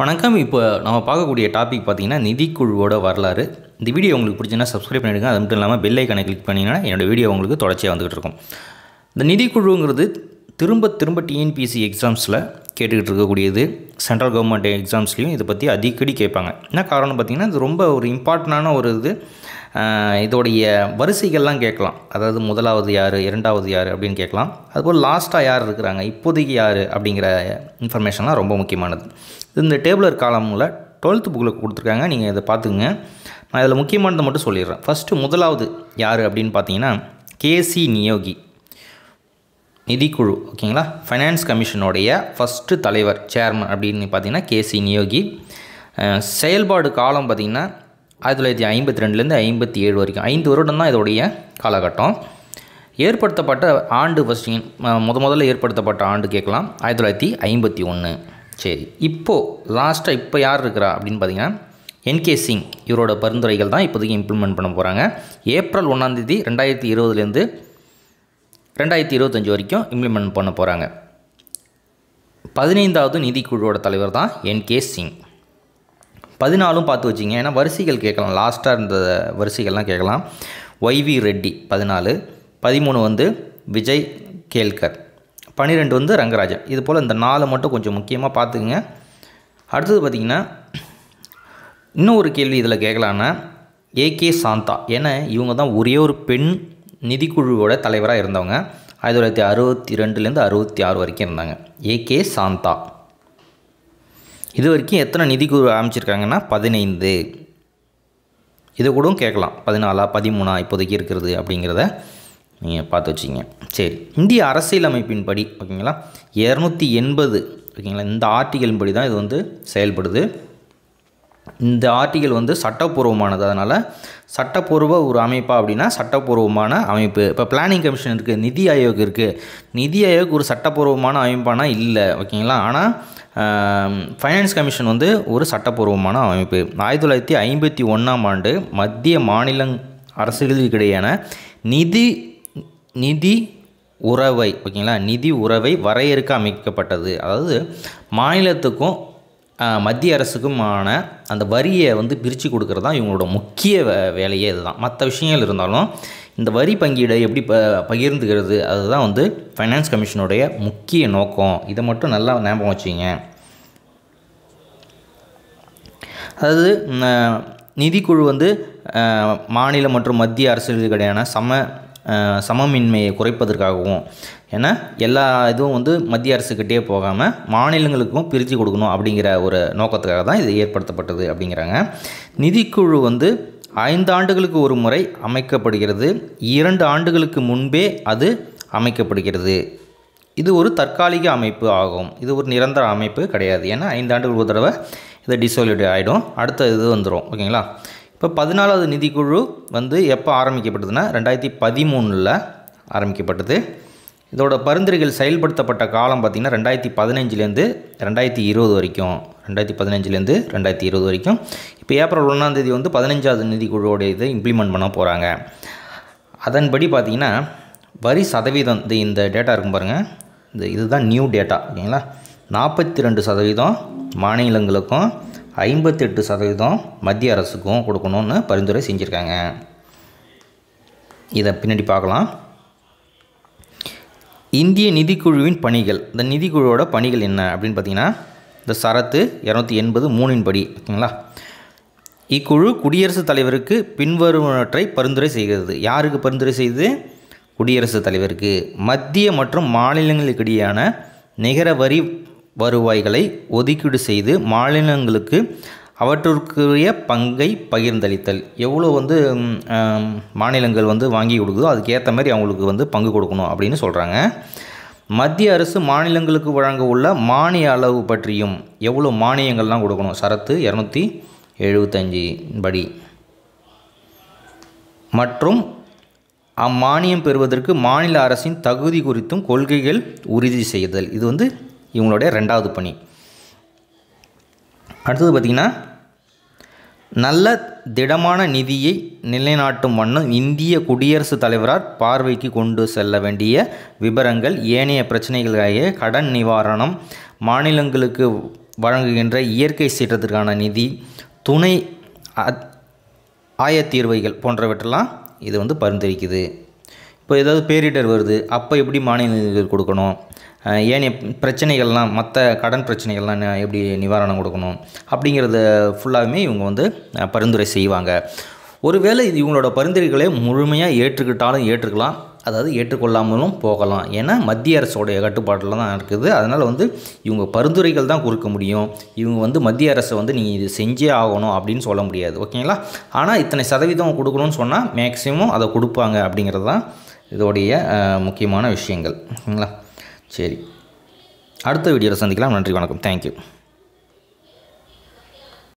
வணக்கம் இப்போ நம்ம பார்க்கக்கூடிய டாபிக் பார்த்திங்கன்னா நிதிக்குழுவோட வரலாறு இந்த வீடியோ உங்களுக்கு பிடிச்சினா சப்ஸ்கிரைப் பண்ணிடுங்க அது மட்டும் இல்லாமல் பெல்லைக்கனை கிளிக் பண்ணிங்கன்னா என்னோடய வீடியோ உங்களுக்கு தொடர்ச்சியாக வந்துகிட்டு இருக்கும் இந்த நிதிக்குழுங்கிறது திரும்ப திரும்ப டிஎன்பிசி எக்ஸாம்ஸில் கேட்டுக்கிட்டு இருக்கக்கூடியது சென்ட்ரல் கவர்மெண்ட் எக்ஸாம்ஸ்லேயும் இதை பற்றி அடிக்கடி கேட்பாங்க என்ன காரணம் பார்த்திங்கன்னா இது ரொம்ப ஒரு இம்பார்ட்டண்டான ஒரு இது இதோடைய வரிசைகள்லாம் கேட்கலாம் அதாவது முதலாவது யார் இரண்டாவது யார் அப்படின்னு கேட்கலாம் அதுபோல் லாஸ்ட்டாக யார் இருக்கிறாங்க இப்போதைக்கு யார் அப்படிங்கிற இன்ஃபர்மேஷன்லாம் ரொம்ப முக்கியமானது இந்த டேபிளர் காலமில் டுவெல்த்து புக்கில் கொடுத்துருக்காங்க நீங்கள் இதை பார்த்துங்க நான் இதில் முக்கியமானதை மட்டும் சொல்லிடுறேன் ஃபஸ்ட்டு முதலாவது யார் அப்படின்னு பார்த்தீங்கன்னா கேசி நியோகி நிதிக்குழு ஓகேங்களா ஃபைனான்ஸ் கமிஷனுடைய ஃபஸ்ட்டு தலைவர் சேர்மன் அப்படின்னு பார்த்தீங்கன்னா கேசி நியோகி செயல்பாடு காலம் பார்த்திங்கன்னா ஆயிரத்தி தொள்ளாயிரத்தி ஐம்பத்தி ரெண்டுலேருந்து ஐம்பத்தி ஏழு வரைக்கும் ஐந்து வருடம் தான் இதோடைய காலகட்டம் ஏற்படுத்தப்பட்ட ஆண்டு ஃபஸ்ட்டு முத முதல்ல ஏற்படுத்தப்பட்ட ஆண்டு கேட்கலாம் ஆயிரத்தி தொள்ளாயிரத்தி ஐம்பத்தி ஒன்று சரி இப்போது லாஸ்ட்டாக இப்போ யார் இருக்கிறா அப்படின்னு பார்த்தீங்கன்னா என்கே சிங் இவரோட பரிந்துரைகள் தான் இப்போதைக்கு இம்ப்ளிமெண்ட் பண்ண போகிறாங்க ஏப்ரல் ஒன்றாந்தேதி ரெண்டாயிரத்தி இருபதுலேருந்து ரெண்டாயிரத்தி இருபத்தஞ்சி வரைக்கும் இம்ப்ளிமெண்ட் பண்ண போகிறாங்க பதினைந்தாவது நிதிக்குழுவோட தலைவர் தான் என்கே சிங் பதினாலும் பார்த்து வச்சிங்க ஏன்னா வரிசைகள் கேட்கலாம் லாஸ்ட்டாக இருந்த வரிசைகள்லாம் கேட்கலாம் ஒய்வி ரெட்டி பதினாலு பதிமூணு வந்து விஜய் கேல்கர் பன்னிரெண்டு வந்து ரங்கராஜன் இது போல் இந்த நாலு மட்டும் கொஞ்சம் முக்கியமாக பார்த்துக்குங்க அடுத்தது பார்த்திங்கன்னா இன்னொரு கேள்வி இதில் கேட்கலான்னா ஏகே சாந்தா ஏன்னா இவங்க தான் ஒரே ஒரு பெண் நிதிக்குழுவோட தலைவராக இருந்தவங்க ஆயிரத்தி தொள்ளாயிரத்தி அறுபத்தி ரெண்டுலேருந்து அறுபத்தி ஆறு வரைக்கும் இருந்தாங்க ஏகே சாந்தா இது வரைக்கும் எத்தனை நிதிக்குழு ஆரம்பிச்சிருக்காங்கன்னா பதினைந்து இது கூட கேட்கலாம் பதினாலா பதிமூணா இப்போதைக்கு இருக்கிறது அப்படிங்கிறத நீங்கள் பார்த்து வச்சுங்க சரி இந்திய அரசியலமைப்பின்படி ஓகேங்களா இரநூத்தி எண்பது ஓகேங்களா இந்த ஆர்டிகளின் படி தான் இது வந்து செயல்படுது இந்த ஆர்டிகல் வந்து சட்டப்பூர்வமானது அதனால் சட்டப்பூர்வ ஒரு அமைப்பாக அப்படின்னா சட்டப்பூர்வமான அமைப்பு இப்போ பிளானிங் கமிஷன் இருக்குது நிதி ஆயோக் இருக்குது நிதி ஆயோக் ஒரு சட்டப்பூர்வமான அமைப்பானா இல்லை ஓகேங்களா ஆனால் ஃபைனான்ஸ் கமிஷன் வந்து ஒரு சட்டப்பூர்வமான அமைப்பு ஆயிரத்தி தொள்ளாயிரத்தி ஐம்பத்தி ஒன்றாம் ஆண்டு மத்திய மாநில அரசுகளுக்கிடையான நிதி நிதி உறவை ஓகேங்களா நிதி உறவை வரையறுக்க அமைக்கப்பட்டது அதாவது மாநிலத்துக்கும் மத்திய அரசுக்குமான அந்த வரியை வந்து பிரித்து கொடுக்குறது தான் இவங்களோட முக்கிய வே வேலையே இதுதான் மற்ற விஷயங்கள் இருந்தாலும் இந்த வரி பங்கீடை எப்படி ப பகிர்ந்துக்கிறது அதுதான் வந்து ஃபைனான்ஸ் கமிஷனுடைய முக்கிய நோக்கம் இதை மட்டும் நல்லா ஞாபகம் வச்சுங்க அதாவது நிதிக்குழு வந்து மாநில மற்றும் மத்திய கிடையான சம சமமின்மையை குறைப்பதற்காகவும் ஏன்னா எல்லா இதுவும் வந்து மத்திய அரசுக்கிட்டே போகாமல் மாநிலங்களுக்கும் பிரித்து கொடுக்கணும் அப்படிங்கிற ஒரு நோக்கத்துக்காக தான் இது ஏற்படுத்தப்பட்டது அப்படிங்கிறாங்க நிதிக்குழு வந்து ஐந்து ஆண்டுகளுக்கு ஒரு முறை அமைக்கப்படுகிறது இரண்டு ஆண்டுகளுக்கு முன்பே அது அமைக்கப்படுகிறது இது ஒரு தற்காலிக அமைப்பு ஆகும் இது ஒரு நிரந்தர அமைப்பு கிடையாது ஏன்னா ஐந்து ஆண்டுகள் ஒரு தடவை இது டிசோலிட் ஆகிடும் அடுத்த இது வந்துடும் ஓகேங்களா இப்போ பதினாலாவது நிதிக்குழு வந்து எப்போ ஆரம்பிக்கப்பட்டதுன்னா ரெண்டாயிரத்தி பதிமூணில் ஆரம்பிக்கப்பட்டது இதோட பரிந்துரைகள் செயல்படுத்தப்பட்ட காலம் பார்த்திங்கன்னா ரெண்டாயிரத்தி பதினஞ்சுலேருந்து ரெண்டாயிரத்தி இருபது வரைக்கும் ரெண்டாயிரத்தி பதினஞ்சுலேருந்து ரெண்டாயிரத்தி இருபது வரைக்கும் இப்போ ஏப்ரல் ஒன்றாந்தேதி வந்து பதினஞ்சாவது நிதிக்குழுவோடைய இதை இம்ப்ளிமெண்ட் பண்ண போகிறாங்க அதன்படி பார்த்திங்கன்னா வரி சதவீதம் இந்த இந்த டேட்டா இருக்கும் பாருங்கள் இந்த இதுதான் நியூ டேட்டா ஓகேங்களா நாற்பத்தி ரெண்டு சதவீதம் மாநிலங்களுக்கும் ஐம்பத்தெட்டு சதவீதம் மத்திய அரசுக்கும் கொடுக்கணும்னு பரிந்துரை செஞ்சுருக்காங்க இதை பின்னாடி பார்க்கலாம் இந்திய நிதிக்குழுவின் பணிகள் இந்த நிதிக்குழுவோட பணிகள் என்ன அப்படின்னு பார்த்தீங்கன்னா இந்த சரத்து இரநூத்தி எண்பது மூணின் படி ஓகேங்களா இக்குழு குடியரசுத் தலைவருக்கு பின்வருவனவற்றை பரிந்துரை செய்கிறது யாருக்கு பரிந்துரை செய்து குடியரசுத் தலைவருக்கு மத்திய மற்றும் மாநிலங்களுக்கிடையான நிகர வரி வருவாய்களை ஒதுக்கீடு செய்து மாநிலங்களுக்கு அவற்றுக்குரிய பங்கை பகிர்ந்தளித்தல் எவ்வளோ வந்து மாநிலங்கள் வந்து வாங்கி கொடுக்குதோ அதுக்கேற்ற மாதிரி அவங்களுக்கு வந்து பங்கு கொடுக்கணும் அப்படின்னு சொல்கிறாங்க மத்திய அரசு மாநிலங்களுக்கு வழங்க உள்ள மானிய அளவு பற்றியும் எவ்வளோ மானியங்கள்லாம் கொடுக்கணும் சரத்து இரநூத்தி எழுபத்தஞ்சி படி மற்றும் அம்மானியம் பெறுவதற்கு மாநில அரசின் தகுதி குறித்தும் கொள்கைகள் உறுதி செய்தல் இது வந்து இவங்களுடைய ரெண்டாவது பணி அடுத்தது பார்த்திங்கன்னா நல்ல திடமான நிதியை நிலைநாட்டும் வண்ணம் இந்திய குடியரசுத் தலைவரால் பார்வைக்கு கொண்டு செல்ல வேண்டிய விபரங்கள் ஏனைய பிரச்சனைகளாக கடன் நிவாரணம் மாநிலங்களுக்கு வழங்குகின்ற இயற்கை சீற்றத்திற்கான நிதி துணை ஆயத்தீர்வைகள் போன்றவற்றெல்லாம் இது வந்து பரிந்துரைக்குது இப்போ ஏதாவது பேரிடர் வருது அப்போ எப்படி மாநில நிதிகள் கொடுக்கணும் ஏனைய பிரச்சனைகள்லாம் மற்ற கடன் பிரச்சனைகள்லாம் எப்படி நிவாரணம் கொடுக்கணும் அப்படிங்கிறத ஃபுல்லாகவுமே இவங்க வந்து பரிந்துரை செய்வாங்க ஒருவேளை இது இவங்களோட பரிந்துரைகளை முழுமையாக ஏற்றுக்கிட்டாலும் ஏற்றுக்கலாம் அதாவது ஏற்றுக்கொள்ளாமலும் போகலாம் ஏன்னா மத்திய அரசோடைய கட்டுப்பாட்டில் தான் இருக்குது அதனால் வந்து இவங்க பரிந்துரைகள் தான் கொடுக்க முடியும் இவங்க வந்து மத்திய அரசை வந்து நீங்கள் இது செஞ்சே ஆகணும் அப்படின்னு சொல்ல முடியாது ஓகேங்களா ஆனால் இத்தனை சதவீதம் கொடுக்கணும்னு சொன்னால் மேக்ஸிமம் அதை கொடுப்பாங்க அப்படிங்கிறது தான் இதோடைய முக்கியமான விஷயங்கள் ஓகேங்களா சரி அடுத்த வீடியோவில் சந்திக்கலாம் நன்றி வணக்கம் தேங்க்யூ